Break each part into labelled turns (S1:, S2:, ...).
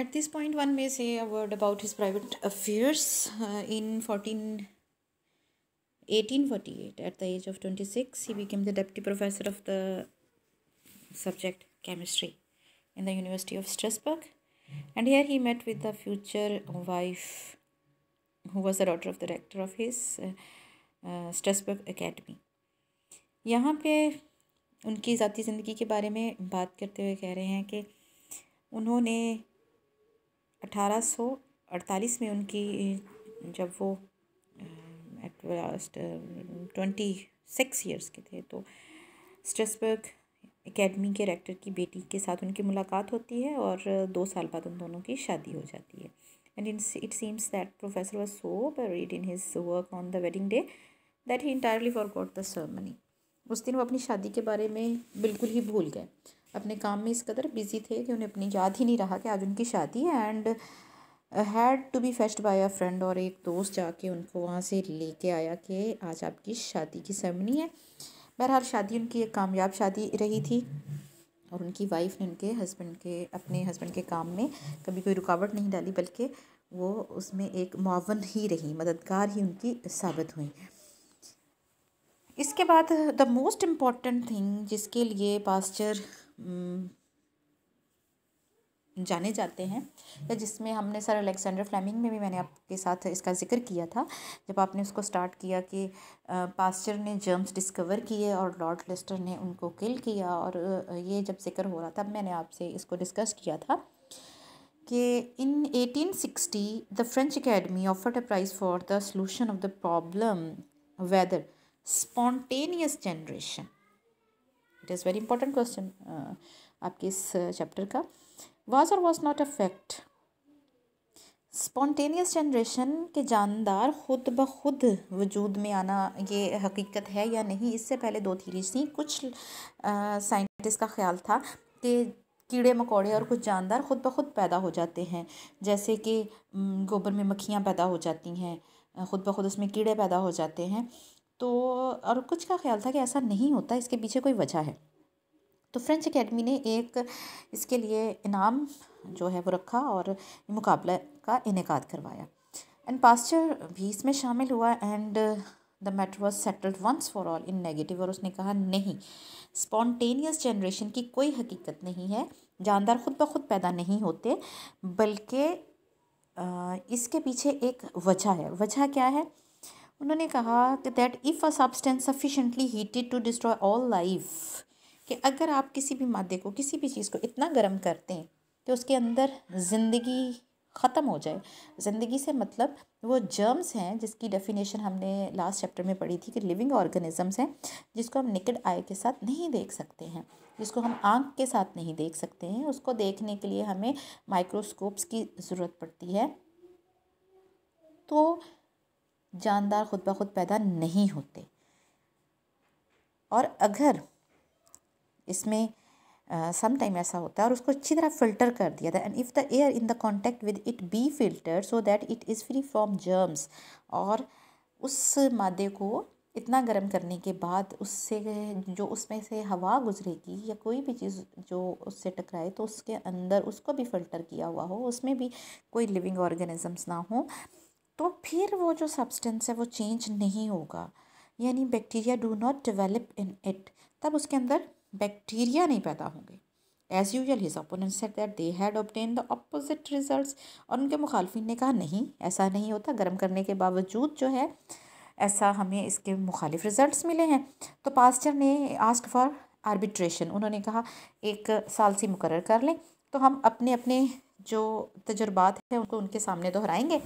S1: At this point, one may say a word about his private affairs. Uh, in 14, 1848, at the age of 26, he became the deputy professor of the subject chemistry in the University of Strasbourg. And here he met with the future wife, who was the daughter of the rector of his uh, uh, Strasbourg Academy. यहाँ पे उनकी ज़ाती ज़िंदगी के बारे में बात करते हुए कह रहे हैं कि उन्होंने अठारह सौ अड़तालीस में उनकी जब वो at last twenty six years के थे तो स्ट्रेसबर्ग एकेडमी के रेक्टर की बेटी के साथ उनकी मुलाकात होती है और दो साल बाद उन दोनों की शादी हो जाती है and in it seems that professor was so buried in his work on the wedding day that he entirely forgot the ceremony उस दिन वो अपनी शादी के बारे में बिल्कुल ही भूल गए अपने काम में इस कदर बिजी थे कि उन्हें अपनी याद ही नहीं रहा कि आज उनकी शादी है and had to be fetched by a friend और एक दोस्त जाके उनको वहाँ से लेके आया कि आज आपकी शादी की सेरेमनी है बहरहाल शादी उनकी एक कामयाब शादी रही थी और उनकी वाइफ ने उनके हस्बैंड के अपने हस्बैंड के काम में कभी कोई रुकावट नहीं डाली बल्कि वो उसमें एक मावन ही रही मददगार ही उनकी साबित हुई इसके बाद द मोस्ट इम्पॉर्टेंट थिंग जिसके लिए पास्चर जाने जाते हैं या जिसमें हमने सर अलेक्सेंडर फ्लेमिंग में भी मैंने आपके साथ इसका जिक्र किया था जब आपने उसको स्टार्ट किया कि पास्चर ने जर्म्स डिस्कवर किए और लॉर्ड लिस्टर ने उनको किल किया और ये जब जिक्र हो रहा था मैंने आपसे इसको डिस्कस किया था कि in 1860 the French academy offered a prize for the solution of the problem whether spontaneous generation it is very important question आपके इस चैप्टर uh, का was or was not affect spontaneous generation के जानदार खुद ब खुद वजूद में आना ये हकीकत है या नहीं इससे पहले दो थीरीज थी कुछ साइंटिस्ट uh, का ख्याल था कि कीड़े मकोड़े और कुछ जानदार खुद ब खुद पैदा हो जाते हैं जैसे कि mm, गोबर में मक्खियाँ पैदा हो जाती हैं खुद ब खुद उसमें कीड़े पैदा हो जाते हैं तो और कुछ का ख्याल था कि ऐसा नहीं होता इसके पीछे कोई वजह है तो फ्रेंच अकेडमी ने एक इसके लिए इनाम जो है वो रखा और मुकाबला का इनका करवाया एंड पास्चर भी इसमें शामिल हुआ and the matter was settled once for all in negative और उसने कहा नहीं स्पॉन्टेनियस जनरेशन की कोई हकीकत नहीं है जानदार खुद ब खुद पैदा नहीं होते बल्कि इसके पीछे एक वजह है वजह क्या है उन्होंने कहा कि that if a substance sufficiently heated to destroy all life कि अगर आप किसी भी मादे को किसी भी चीज़ को इतना गर्म करते हैं कि तो उसके अंदर ज़िंदगी ख़त्म हो जाए ज़िंदगी से मतलब वो जर्म्स हैं जिसकी डेफिनेशन हमने लास्ट चैप्टर में पढ़ी थी कि लिविंग ऑर्गेनिजम्स हैं जिसको हम निकड आई के साथ नहीं देख सकते हैं जिसको हम आँख के साथ नहीं देख सकते हैं उसको देखने के लिए हमें माइक्रोस्कोप्स की ज़रूरत पड़ती है तो जानदार खुद ब खुद पैदा नहीं होते और अगर इसमें सम टाइम ऐसा होता है और उसको अच्छी तरह फिल्टर कर दिया था and if the air in the contact with it be filter so that it is free from germs और उस मादे को इतना गर्म करने के बाद उससे जो उसमें से हवा गुजरेगी या कोई भी चीज़ जो उससे टकराए तो उसके अंदर उसको भी फिल्टर किया हुआ हो उसमें भी कोई लिविंग ऑर्गेनिजम्स ना हो तो फिर वो जो सब्सटेंस है वो चेंज नहीं होगा यानी bacteria do not develop in it तब उसके अंदर बैक्टीरिया नहीं पैदा होंगे as usual his opponent said that they had obtain the opposite results और उनके मुखालफी ने कहा नहीं ऐसा नहीं होता गर्म करने के बावजूद जो है ऐसा हमें इसके मुखालिफ रिजल्ट्स मिले हैं तो पास्टर ने आस्क फॉर आर्बिट्रेशन उन्होंने कहा एक साल सी मुकर कर लें तो हम अपने अपने जो तजुर्बात हैं उनको उनके सामने दोहराएंगे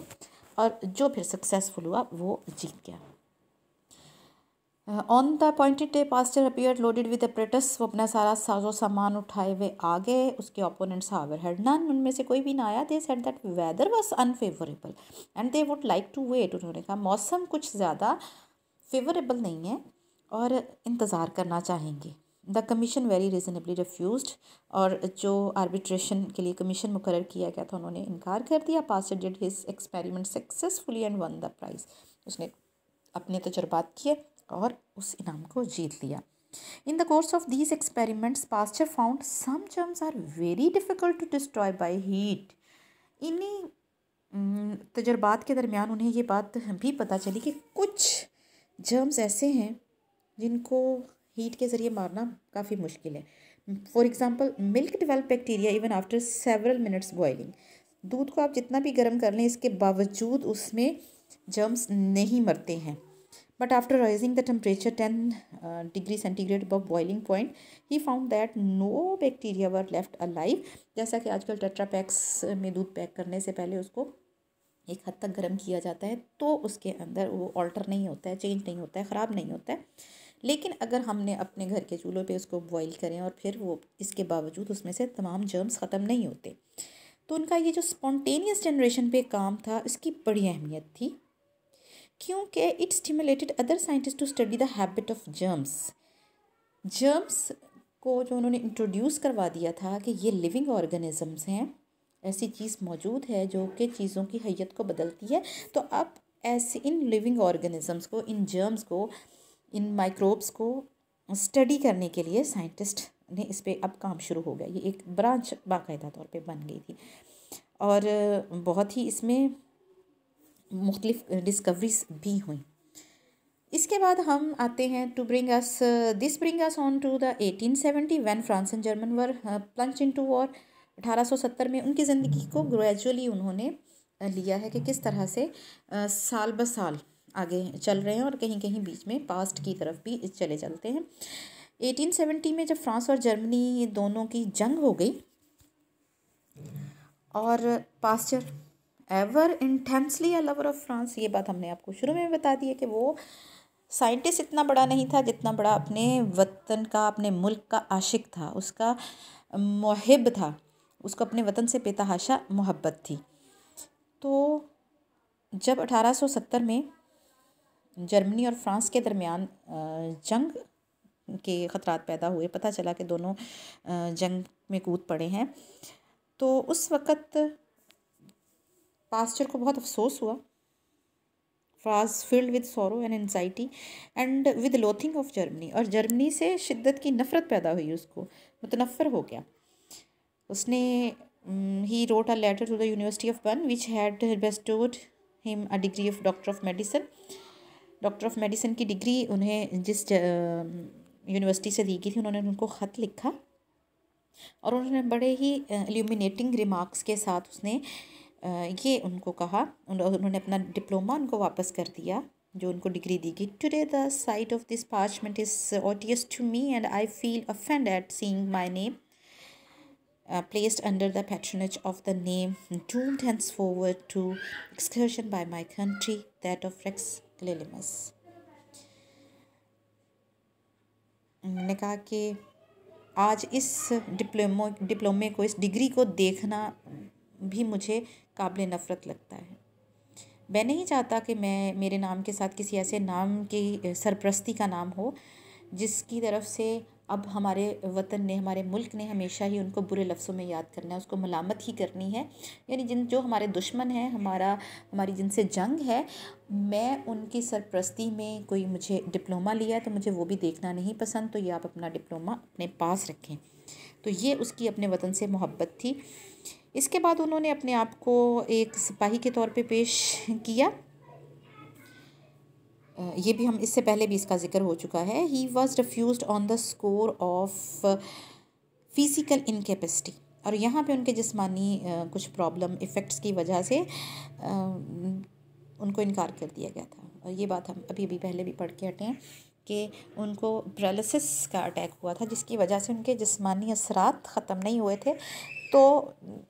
S1: और जो फिर सक्सेसफुल हुआ वो जीत गया on the appointed day Pasteur appear loaded with apparatus वो अपना सारा साजो सामान उठाए हुए आ गए उसके ओपोनेंट्स हावर हैड नन उनमें से कोई भी ना आया they said that weather was unfavourable and they would like to wait उन्होंने कहा मौसम कुछ ज़्यादा फेवरेबल नहीं है और इंतज़ार करना चाहेंगे the commission very reasonably refuse और जो आर्बिट्रेशन के लिए कमीशन मुकर किया गया था उन्होंने इनकार कर दिया Pasteur did his experiment successfully and won the prize उसने अपने तजर्बात किए और उस इनाम को जीत लिया in the course of these experiments Pasteur found some germs are very difficult to destroy by heat इन्हीं तजर्बात के दरमियान उन्हें ये बात भी पता चली कि कुछ जर्म्स ऐसे हैं जिनको हीट के ज़रिए मारना काफ़ी मुश्किल है for example milk develop bacteria even after several minutes boiling दूध को आप जितना भी गर्म कर लें इसके बावजूद उसमें जर्म्स नहीं मरते हैं but after raising the temperature ten degree centigrade above boiling point he found that no bacteria were left left जैसा कि आजकल टेट्रा पैक्स में दूध पैक करने से पहले उसको एक हद तक गर्म किया जाता है तो उसके अंदर वो ऑल्टर नहीं होता है चेंज नहीं होता है ख़राब नहीं होता है लेकिन अगर हमने अपने घर के चूल्हों पे उसको बॉईल करें और फिर वो इसके बावजूद उसमें से तमाम जर्म्स ख़त्म नहीं होते तो उनका ये जो स्पॉन्टेनियस जनरेशन पे काम था इसकी बड़ी अहमियत थी क्योंकि it stimulated other scientist to study the habit of germs germs को जो उन्होंने इंट्रोड्यूस करवा दिया था कि ये लिविंग ऑर्गेनिजम्स हैं ऐसी चीज़ मौजूद है जो कि चीज़ों की हैत को बदलती है तो अब ऐसे इन लिविंग ऑर्गेनिजम्स को इन जर्म्स को इन माइक्रोब्स को स्टडी करने के लिए साइंटिस्ट ने इस पर अब काम शुरू हो गया ये एक ब्रांच बाकायदा तौर पे बन गई थी और बहुत ही इसमें मुख्तलिफ डिस्कवरीज भी हुई इसके बाद हम आते हैं to bring us this bring us on to the eighteen seventy one France and German were plunge into war अठारह सौ सत्तर में उनकी ज़िंदगी को ग्रेजुअली उन्होंने लिया है कि किस तरह से साल ब साल आगे चल रहे हैं और कहीं कहीं बीच में पास्ट की तरफ भी चले चलते हैं 1870 में जब फ्रांस और जर्मनी दोनों की जंग हो गई और Pasteur ever intensely a lover of France ये बात हमने आपको शुरू में बता दी है कि वो साइंटिस्ट इतना बड़ा नहीं था जितना बड़ा अपने वतन का अपने मुल्क का आशिक था उसका मोहब था उसको अपने वतन से बेतहाशा मोहब्बत थी तो जब 1870 में जर्मनी और फ्रांस के दरमियान जंग के ख़तरा पैदा हुए पता चला कि दोनों जंग में कूद पड़े हैं तो उस वक़्त पास्चर को बहुत अफसोस हुआ France filled with sorrow and anxiety and with loathing of Germany और जर्मनी से शिद्दत की नफ़रत पैदा हुई उसको मुतनफ़र हो गया उसने he wrote a letter to the university of Bonn which had bestowed him a degree of doctor of medicine doctor of medicine की डिग्री उन्हें जिस यूनिवर्सिटी से दी गई थी उन्होंने उनको ख़त लिखा और उन्होंने बड़े ही एल्यूमिनेटिंग रिमार्क्स के साथ उसने ये उनको कहा उन्होंने अपना डिप्लोमा उनको वापस कर दिया जो उनको डिग्री दी गई today the sight of this parchment is odious to me and I feel offend at seeing my name under the patronage of the name name doomed forward to excursion by my country that of Rex क्लेलिमस उन्होंने कहा कि आज इस diploma डिप्लोमे को इस degree को देखना भी मुझे काबिल नफ़रत लगता है मैं नहीं चाहता कि मैं मेरे नाम के साथ किसी ऐसे नाम की सरप्रस्ती का नाम हो जिसकी तरफ से अब हमारे वतन ने हमारे मुल्क ने हमेशा ही उनको बुरे लफ्ज़ों में याद करना है उसको मलामत ही करनी है यानी जिन जो हमारे दुश्मन हैं हमारा हमारी जिनसे जंग है मैं उनकी सरप्रस्ती में कोई मुझे डिप्लोमा लिया है तो मुझे वो भी देखना नहीं पसंद तो ये आप अपना डिप्लोमा अपने पास रखें तो ये उसकी अपने वतन से मोहब्बत थी इसके बाद उन्होंने अपने आप को एक सिपाही के तौर पे पेश किया ये भी हम इससे पहले भी इसका जिक्र हो चुका है ही was refuse on the score of physical incapacity और यहाँ पे उनके जिस्मानी कुछ प्रॉब्लम इफ़ेक्ट्स की वजह से उनको इनकार कर दिया गया था और ये बात हम अभी अभी पहले भी पढ़ के हटे हैं कि उनको पैरालिसिस का अटैक हुआ था जिसकी वजह से उनके जिस्मानी असरात ख़त्म नहीं हुए थे तो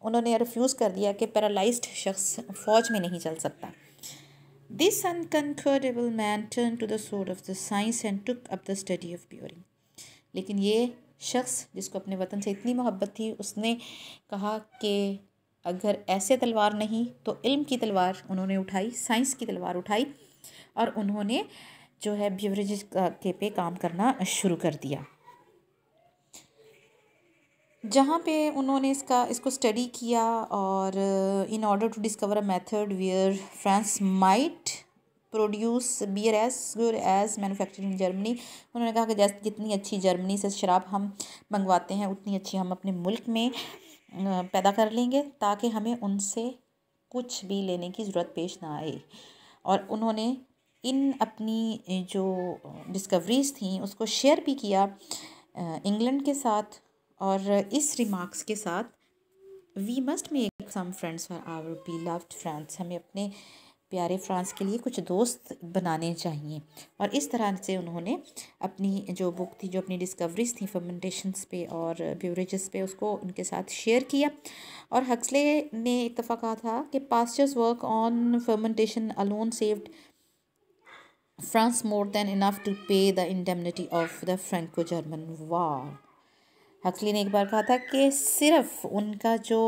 S1: उन्होंने रिफ्यूज़ कर दिया कि पैरालाइज्ड शख्स फ़ौज में नहीं चल सकता This unconquerable man turned to the sword of the science and took up the study of bearing. लेकिन ये शख्स जिसको अपने वतन से इतनी मोहब्बत थी उसने कहा कि अगर ऐसे तलवार नहीं तो इल्म की तलवार उन्होंने उठाई साइंस की तलवार उठाई और उन्होंने जो है ब्यूरेज के पे काम करना शुरू कर दिया जहाँ पे उन्होंने इसका इसको स्टडी किया और in order to discover a method where France might produce beer as good as manufacture in Germany उन्होंने कहा कि जैसे जितनी अच्छी जर्मनी से शराब हम मंगवाते हैं उतनी अच्छी हम अपने मुल्क में uh, पैदा कर लेंगे ताकि हमें उनसे कुछ भी लेने की ज़रूरत पेश ना आए और उन्होंने इन अपनी जो डिस्कवरीज थी उसको शेयर भी किया इंग्लैंड uh, के साथ और इस रिमार्क्स के साथ we must make some friends for our beloved friends हमें अपने प्यारे फ्रांस के लिए कुछ दोस्त बनाने चाहिए और इस तरह से उन्होंने अपनी जो बुक थी जो अपनी डिस्कवरीज थी फर्मेंटेशंस पे और ब्यूरेजेस पे उसको उनके साथ शेयर किया और हक्सले ने एक दफ़ा कहा था कि Pasteur's work on fermentation alone saved France more than enough to pay the indemnity of the Franco German war Huxley ने एक बार कहा था कि सिर्फ उनका जो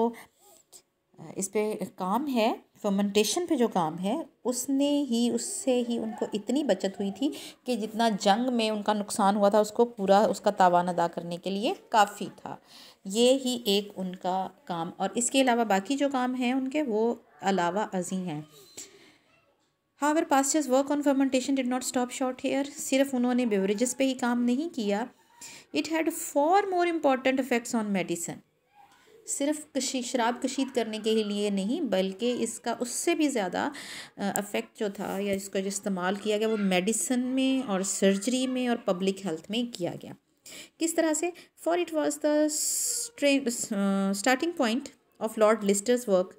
S1: इस पर काम है फर्मेंटेशन पे जो काम है उसने ही उससे ही उनको इतनी बचत हुई थी कि जितना जंग में उनका नुकसान हुआ था उसको पूरा उसका तावान अदा करने के लिए काफ़ी था ये ही एक उनका काम और इसके अलावा बाकी जो काम हैं उनके वो अलावा अजी हैं however Pasteur's work on fermentation did not stop short here सिर्फ उन्होंने बेवरेजेस पे ही काम नहीं किया it had far more important effects on medicine सिर्फ कशी शराब कशीद करने के लिए नहीं बल्कि इसका उससे भी ज़्यादा अफेक्ट जो था या इसका जो इस्तेमाल किया गया वो मेडिसन में और सर्जरी में और पब्लिक हेल्थ में किया गया किस तरह से for it was the starting point of Lord Lister's work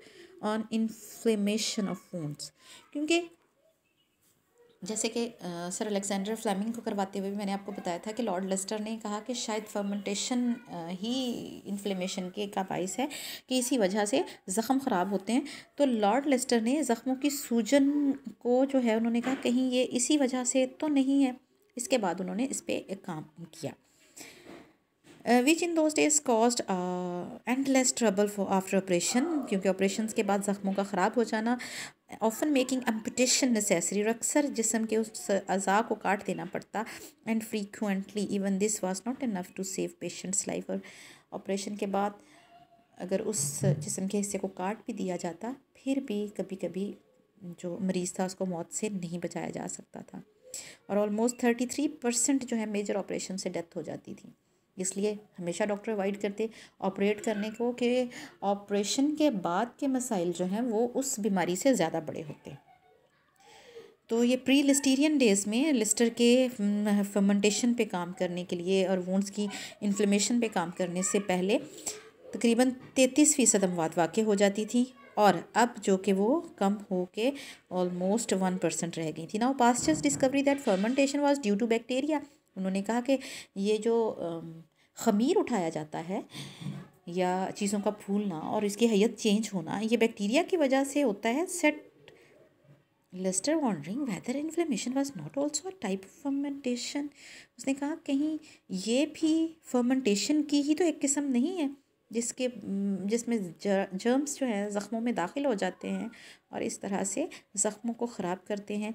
S1: on inflammation of wounds क्योंकि जैसे कि सर अलेक्जेंडर फ्लेमिंग को करवाते हुए भी मैंने आपको बताया था कि लॉर्ड लेस्टर ने कहा कि शायद फर्मेंटेशन ही इन्फ्लेमेशन के का बाइस है कि इसी वजह से ज़ख़म ख़राब होते हैं तो लॉर्ड लेस्टर ने ज़ख्मों की सूजन को जो है उन्होंने कहा कहीं ये इसी वजह से तो नहीं है इसके बाद उन्होंने इस पर काम किया uh, which in those days caused uh, endless trouble for after operation क्योंकि ऑपरेशन के बाद ज़ख्मों का ख़राब हो जाना ऑफन मेकिंग एम्पटेशन नेसेसरी और अक्सर जिसम के उस अज़ा को काट देना पड़ता and frequently even this was not enough to save patients life और ऑपरेशन के बाद अगर उस जिसम के हिस्से को काट भी दिया जाता फिर भी कभी कभी जो मरीज़ था उसको मौत से नहीं बचाया जा सकता था और ऑलमोस्ट थर्टी थ्री परसेंट जो है मेजर ऑपरेशन से डेथ हो जाती थी इसलिए हमेशा डॉक्टर अवॉइड करते ऑपरेट करने को कि ऑपरेशन के बाद के मसाइल जो हैं वो उस बीमारी से ज़्यादा बड़े होते हैं तो ये प्री लिस्टीरियन डेज में लिस्टर के फर्मेंटेशन पे काम करने के लिए और वोन्स की इन्फ्लेमेशन पे काम करने से पहले तकरीबन तैंतीस फ़ीसद अमवात वाक़ हो जाती थी और अब जो कि वो कम हो के ऑलमोस्ट वन परसेंट रह गई थी now Pasteur's discovery that fermentation was due to bacteria उन्होंने कहा कि ये जो खमीर उठाया जाता है या चीज़ों का फूलना और इसकी हैत चेंज होना ये बैक्टीरिया की वजह से होता है set Lister wondering whether inflammation was not also type of fermentation उसने कहा कहीं ये भी फर्मेंटेशन की ही तो एक किस्म नहीं है जिसके जिसमें जर्म्स जो हैं ज़ख़्मों में दाखिल हो जाते हैं और इस तरह से ज़ख़्मों को ख़राब करते हैं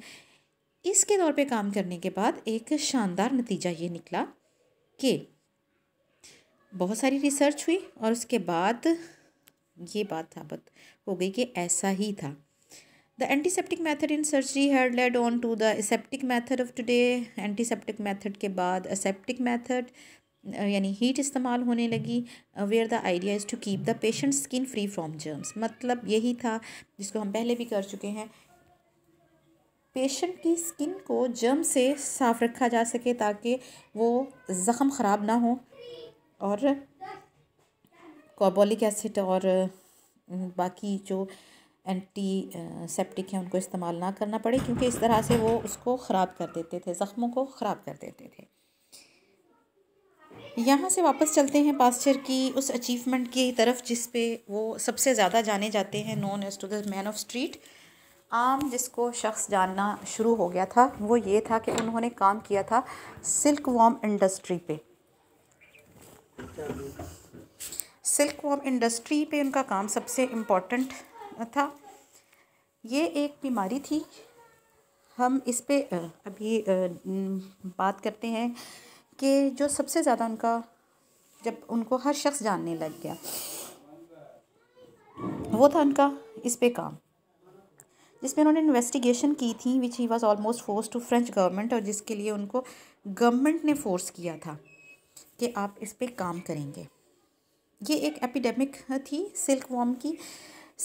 S1: इसके तौर पे काम करने के बाद एक शानदार नतीजा ये निकला कि बहुत सारी रिसर्च हुई और उसके बाद ये बात साबित हो गई कि ऐसा ही था the antiseptic method in surgery had led on to the aseptic method of today antiseptic method के बाद असेप्टिक मेथड यानी हीट इस्तेमाल होने लगी where the idea is to keep the patient skin free from germs मतलब यही था जिसको हम पहले भी कर चुके हैं पेशेंट की स्किन को जर्म से साफ़ रखा जा सके ताकि वो ज़ख़म ख़राब ना हो और कॉबोलिक एसिड और बाकी जो एंटी सेप्टिक हैं उनको इस्तेमाल ना करना पड़े क्योंकि इस तरह से वो उसको ख़राब कर देते थे ज़ख्मों को ख़राब कर देते थे यहाँ से वापस चलते हैं पास्चर की उस अचीवमेंट की तरफ जिस पे वो सबसे ज़्यादा जाने जाते हैं known as to the man of street आम जिसको शख्स जानना शुरू हो गया था वो ये था कि उन्होंने काम किया था सिल्क वॉम इंडस्ट्री पे सिल्क वॉम इंडस्ट्री पे उनका काम सबसे इम्पोर्टेंट था ये एक बीमारी थी हम इस पे अभी बात करते हैं कि जो सबसे ज़्यादा उनका जब उनको हर शख्स जानने लग गया वो था उनका इस पे काम जिसमें उन्होंने इन्वेस्टिगेशन की थी which he was almost force to French government और जिसके लिए उनको गवर्नमेंट ने फोर्स किया था कि आप इस पर काम करेंगे ये एक एपिडेमिक थी सिल्क वॉम की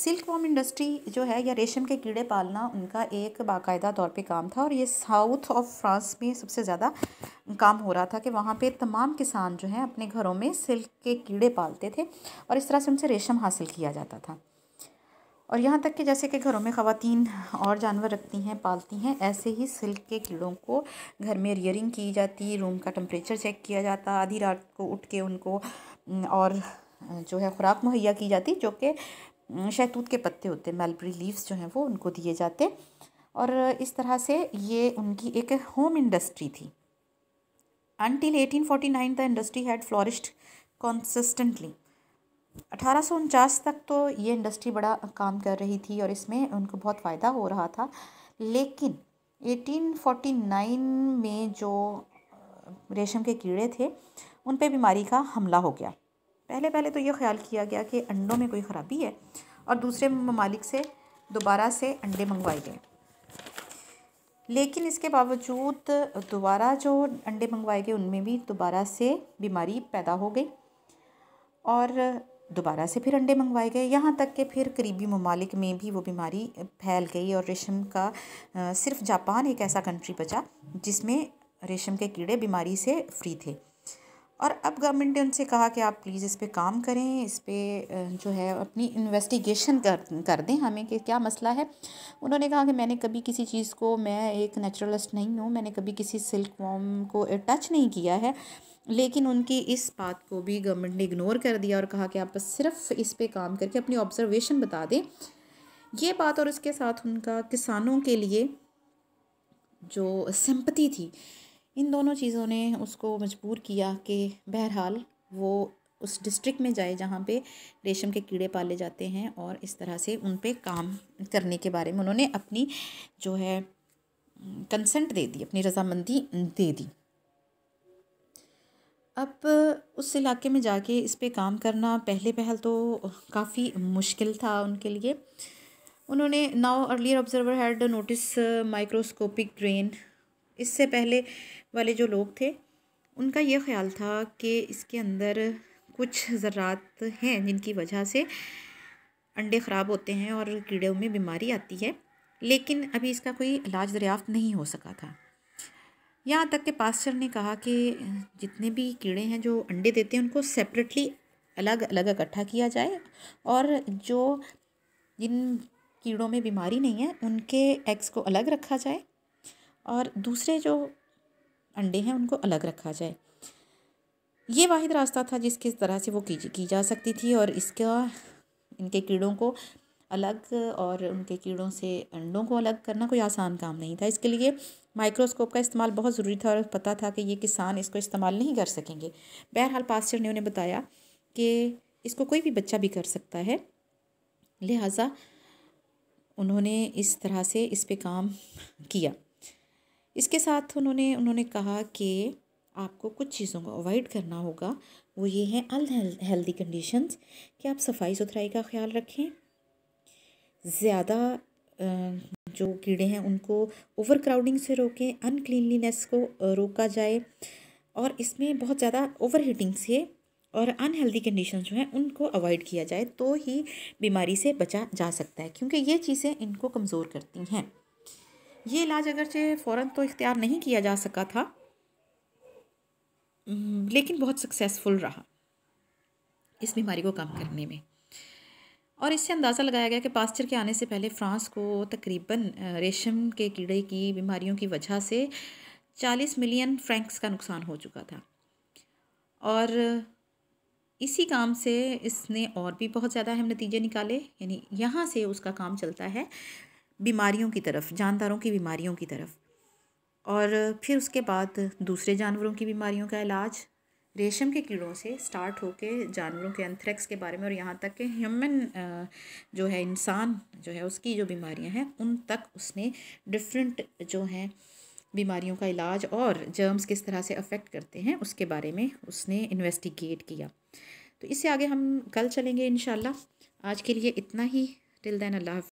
S1: सिल्क वॉम इंडस्ट्री जो है या रेशम के कीड़े पालना उनका एक बाकायदा तौर पे काम था और ये साउथ ऑफ फ्रांस में सबसे ज़्यादा काम हो रहा था कि वहाँ पे तमाम किसान जो हैं अपने घरों में सिल्क के कीड़े पालते थे और इस तरह से उनसे रेशम हासिल किया जाता था और यहाँ तक कि जैसे कि घरों में ख़वातीन और जानवर रखती हैं पालती हैं ऐसे ही सिल्क के कीड़ों को घर में रियरिंग की जाती रूम का टम्परेचर चेक किया जाता आधी रात को उठ के उनको और जो है ख़ुराक मुहैया की जाती जो कि शहतूत के पत्ते होते हैं मेलबरी लीव्स जो हैं वो उनको दिए जाते और इस तरह से ये उनकी एक होम इंडस्ट्री थी until 1849 the industry had flourish consistently अठारह तक तो ये इंडस्ट्री बड़ा काम कर रही थी और इसमें उनको बहुत फ़ायदा हो रहा था लेकिन 1849 में जो रेशम के कीड़े थे उन पर बीमारी का हमला हो गया पहले पहले तो ये ख्याल किया गया कि अंडों में कोई ख़राबी है और दूसरे ममालिक से दोबारा से अंडे मंगवाए गए लेकिन इसके बावजूद दोबारा जो अंडे मंगवाए गए उनमें भी दोबारा से बीमारी पैदा हो गई और दोबारा से फिर अंडे मंगवाए गए यहाँ तक कि फिर करीबी ममालिक में भी वो बीमारी फैल गई और रेशम का सिर्फ जापान एक ऐसा कंट्री बचा जिसमें रेशम के कीड़े बीमारी से फ्री थे और अब गवर्नमेंट ने उनसे कहा कि आप प्लीज़ इस पर काम करें इस पर जो है अपनी इन्वेस्टिगेशन कर कर दें हमें कि क्या मसला है उन्होंने कहा कि मैंने कभी किसी चीज़ को मैं एक नेचुरलिस्ट नहीं हूँ मैंने कभी किसी सिल्क वॉम को टच नहीं किया है लेकिन उनकी इस बात को भी गवर्नमेंट ने इग्नोर कर दिया और कहा कि आप बस सिर्फ इस पे काम करके अपनी ऑब्जर्वेशन बता दें ये बात और उसके साथ उनका किसानों के लिए जो सिंपति थी इन दोनों चीज़ों ने उसको मजबूर किया कि बहरहाल वो उस डिस्ट्रिक्ट में जाए जहाँ पे रेशम के कीड़े पाले जाते हैं और इस तरह से उन पर काम करने के बारे में उन्होंने अपनी जो है कंसेंट दे दी अपनी रजामंदी दे दी अब उस इलाके में जाके इस पर काम करना पहले पहल तो काफ़ी मुश्किल था उनके लिए उन्होंने now earlier observer had notice microscopic grain इससे पहले वाले जो लोग थे उनका ये ख्याल था कि इसके अंदर कुछ ज़रात हैं जिनकी वजह से अंडे ख़राब होते हैं और कीड़ों में बीमारी आती है लेकिन अभी इसका कोई इलाज दरियाफ्त नहीं हो सका था यहाँ तक कि पास्चर ने कहा कि जितने भी कीड़े हैं जो अंडे देते हैं उनको सेपरेटली अलग अलग इकट्ठा किया जाए और जो जिन कीड़ों में बीमारी नहीं है उनके एग्स को अलग रखा जाए और दूसरे जो अंडे हैं उनको अलग रखा जाए ये वाहिद रास्ता था जिसके तरह से वो की जा सकती थी और इसका इनके कीड़ों को अलग और उनके कीड़ों से अंडों को अलग करना कोई आसान काम नहीं था इसके लिए माइक्रोस्कोप का इस्तेमाल बहुत ज़रूरी था और पता था कि ये किसान इसको इस्तेमाल नहीं कर सकेंगे बहरहाल पास्टर ने उन्हें बताया कि इसको कोई भी बच्चा भी कर सकता है लिहाजा उन्होंने इस तरह से इस पर काम किया इसके साथ उन्होंने उन्होंने कहा कि आपको कुछ चीज़ों को अवॉइड करना होगा वो ये हैं अनहेल्दी कंडीशंस कि आप सफाई सुथराई का ख्याल रखें ज़्यादा जो कीड़े हैं उनको ओवर क्राउडिंग से रोकें अनक्लीनलीनेस को रोका जाए और इसमें बहुत ज़्यादा ओवर हीटिंग से और अनहेल्दी कंडीशन जो हैं उनको अवॉइड किया जाए तो ही बीमारी से बचा जा सकता है क्योंकि ये चीज़ें इनको कमज़ोर करती हैं ये इलाज अगरचे फ़ौर तो इख्तियार नहीं किया जा सका था लेकिन बहुत सक्सेसफुल रहा इस बीमारी को कम करने में और इससे अंदाज़ा लगाया गया कि पास्चर के आने से पहले फ्रांस को तकरीबन रेशम के कीड़े की बीमारियों की वजह से 40 मिलियन फ्रैंक्स का नुकसान हो चुका था और इसी काम से इसने और भी बहुत ज़्यादा अहम नतीजे निकाले यानी यहाँ से उसका काम चलता है बीमारियों की तरफ जानदारों की बीमारियों की तरफ और फिर उसके बाद दूसरे जानवरों की बीमारियों का इलाज रेशम के कीड़ों से स्टार्ट होकर जानवरों के एंथ्रेक्स के बारे में और यहाँ तक के ह्यूमन जो है इंसान जो है उसकी जो बीमारियाँ हैं उन तक उसने डिफरेंट जो हैं बीमारियों का इलाज और जर्म्स किस तरह से अफेक्ट करते हैं उसके बारे में उसने इन्वेस्टिगेट किया तो इससे आगे हम कल चलेंगे इन आज के लिए इतना ही टिल देन अल्लाह